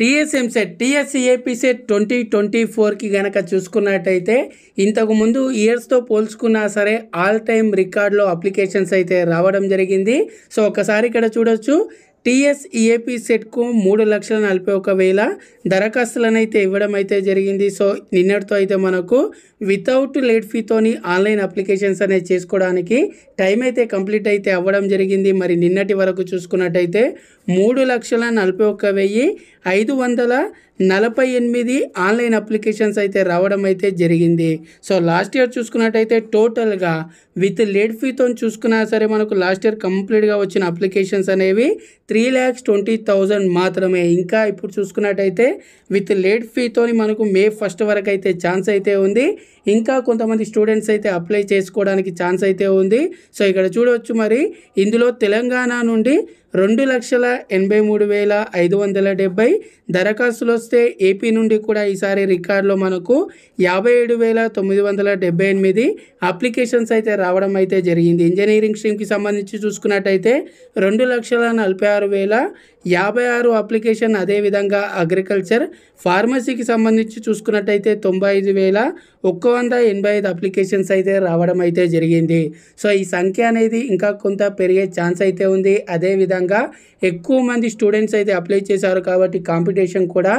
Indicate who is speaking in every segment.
Speaker 1: టీఎస్ఎంసెట్ టీఎస్సీఏపీ set twenty twenty ఫోర్కి గనక చూసుకున్నట్టయితే ఇంతకుముందు ఇయర్స్తో పోల్చుకున్నా సరే ఆల్ టైమ్ రికార్డ్లో అప్లికేషన్స్ అయితే రావడం జరిగింది సో ఒకసారి ఇక్కడ చూడొచ్చు ఈఏపీ సెట్కు మూడు లక్షల నలభై ఒక వేల దరఖాస్తులను అయితే ఇవ్వడం అయితే జరిగింది సో నిన్నటితో అయితే మనకు వితౌట్ లేట్ ఫీతోని ఆన్లైన్ అప్లికేషన్స్ అనేది చేసుకోవడానికి టైం అయితే కంప్లీట్ అయితే అవ్వడం జరిగింది మరి నిన్నటి వరకు చూసుకున్నట్టయితే మూడు లక్షల నలభై ఒక్క వెయ్యి ఐదు వందల నలభై ఎనిమిది ఆన్లైన్ అప్లికేషన్స్ అయితే రావడం అయితే జరిగింది సో లాస్ట్ ఇయర్ చూసుకున్నట్టయితే టోటల్గా విత్ లేట్ ఫీతో చూసుకున్నా సరే మనకు లాస్ట్ ఇయర్ కంప్లీట్గా వచ్చిన అప్లికేషన్స్ అనేవి త్రీ ల్యాక్స్ ట్వంటీ థౌజండ్ మాత్రమే ఇంకా ఇప్పుడు చూసుకున్నట్టయితే విత్ లేట్ ఫీతో మనకు మే ఫస్ట్ వరకు అయితే ఛాన్స్ అయితే ఉంది ఇంకా కొంతమంది స్టూడెంట్స్ అయితే అప్లై చేసుకోవడానికి ఛాన్స్ అయితే ఉంది సో ఇక్కడ చూడవచ్చు మరి ఇందులో తెలంగాణ నుండి రెండు లక్షల ఎనభై మూడు వేల ఐదు వందల డెబ్బై దరఖాస్తులు వస్తే ఏపీ నుండి కూడా ఈసారి రికార్డులో మనకు యాభై ఏడు వేల తొమ్మిది వందల డెబ్బై ఎనిమిది అప్లికేషన్స్ అయితే రావడం అయితే జరిగింది ఇంజనీరింగ్ స్ట్రీమ్కి సంబంధించి చూసుకున్నట్టయితే రెండు లక్షల నలభై ఆరు వేల యాభై ఆరు అప్లికేషన్ అదేవిధంగా అగ్రికల్చర్ ఫార్మసీకి సంబంధించి చూసుకున్నట్టయితే తొంభై ఐదు వేల ఒక్క వంద ఎనభై ఐదు అప్లికేషన్స్ అయితే రావడం అయితే జరిగింది సో ఈ సంఖ్య అనేది ఇంకా కొంత పెరిగే ఛాన్స్ అయితే ఉంది అదేవిధంగా విధంగా ఎక్కువ మంది స్టూడెంట్స్ అయితే అప్లై చేశారు కాబట్టి కాంపిటీషన్ కూడా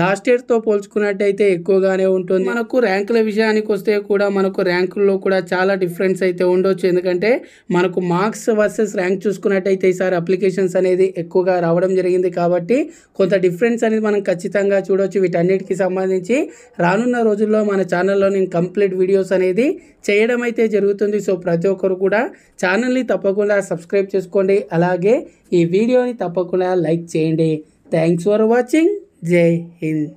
Speaker 1: లాస్ట్ ఇయర్తో పోల్చుకున్నట్టయితే ఎక్కువగానే ఉంటుంది మనకు ర్యాంకుల విషయానికి వస్తే కూడా మనకు ర్యాంకుల్లో కూడా చాలా డిఫరెన్స్ అయితే ఉండొచ్చు ఎందుకంటే మనకు మార్క్స్ వర్సెస్ ర్యాంక్ చూసుకున్నట్టయితే ఈసారి అప్లికేషన్స్ అనేది ఎక్కువగా రావడం జరిగింది కాబట్టి కొంత డిఫరెన్స్ అనేది మనం ఖచ్చితంగా చూడవచ్చు వీటన్నిటికీ సంబంధించి రానున్న రోజుల్లో మన ఛానల్లో నేను కంప్లీట్ వీడియోస్ అనేది చేయడం అయితే జరుగుతుంది సో ప్రతి ఒక్కరు కూడా ఛానల్ని తప్పకుండా సబ్స్క్రైబ్ చేసుకోండి అలాగే ఈ వీడియోని తప్పకుండా లైక్ చేయండి థ్యాంక్స్ ఫర్ వాచింగ్ జై హింద్